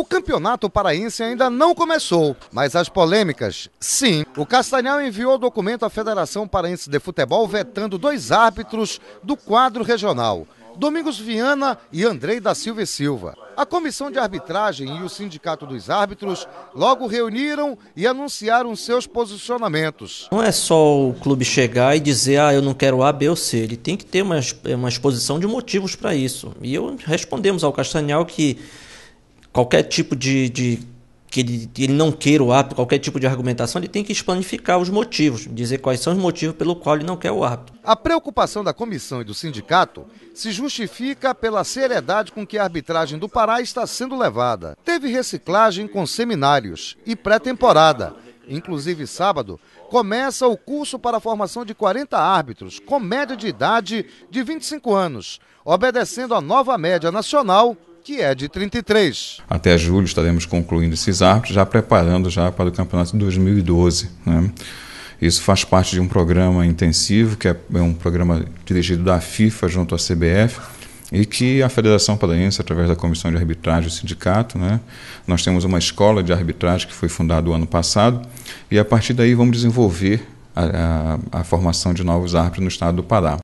O campeonato paraense ainda não começou, mas as polêmicas, sim. O Castanhal enviou documento à Federação Paraense de Futebol vetando dois árbitros do quadro regional. Domingos Viana e Andrei da Silva e Silva. A comissão de arbitragem e o sindicato dos árbitros logo reuniram e anunciaram seus posicionamentos. Não é só o clube chegar e dizer, ah, eu não quero A, B ou C. Ele tem que ter uma, uma exposição de motivos para isso. E eu respondemos ao Castanhal que qualquer tipo de, de que ele, ele, não queira o árbitro, qualquer tipo de argumentação, ele tem que explanificar os motivos, dizer quais são os motivos pelo qual ele não quer o árbitro. A preocupação da comissão e do sindicato se justifica pela seriedade com que a arbitragem do Pará está sendo levada. Teve reciclagem com seminários e pré-temporada. Inclusive, sábado, começa o curso para a formação de 40 árbitros, com média de idade de 25 anos, obedecendo à nova média nacional que é de 33. Até julho estaremos concluindo esses árbitros, já preparando já para o campeonato de 2012. Né? Isso faz parte de um programa intensivo, que é, é um programa dirigido da FIFA junto à CBF, e que a Federação Paraense, através da Comissão de Arbitragem do Sindicato, né, nós temos uma escola de arbitragem que foi fundada o ano passado, e a partir daí vamos desenvolver a, a, a formação de novos árbitros no estado do Pará.